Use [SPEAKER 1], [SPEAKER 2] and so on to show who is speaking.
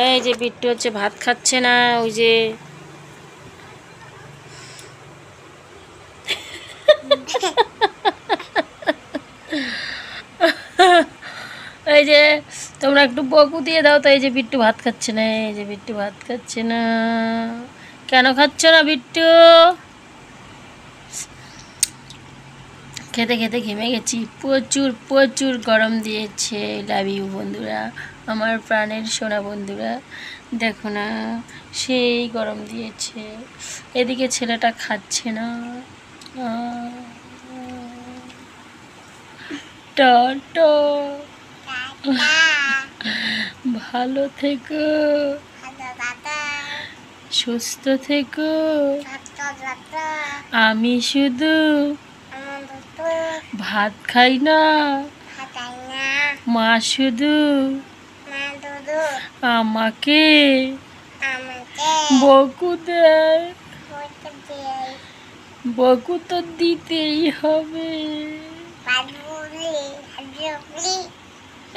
[SPEAKER 1] এই যে বিট্টু হচ্ছে ভাত খাচ্ছে না ওই যে এই যে তোমরা একটু বকু দিয়ে দাও তো এই যে বিট্টু ভাত খাচ্ছে না এই যে বিট্টু ভাত খাচ্ছে না কেন খাচ্ছ না বিট্টু খেতে খেতে ঘেমে গেছি প্রচুর প্রচুর গরম দিয়েছে লাভ ইউ বন্ধুরা আমার প্রাণের সোনা বন্ধুরা দেখো না সেই গরম দিয়েছে এদিকে ছেলেটা খাচ্ছে না
[SPEAKER 2] ভালো থেকো সুস্থ থেকো
[SPEAKER 1] আমি শুধু ভাত খাই না মা শুধু আমাকে বকু দেয়
[SPEAKER 2] বকু তো দিতেই হবে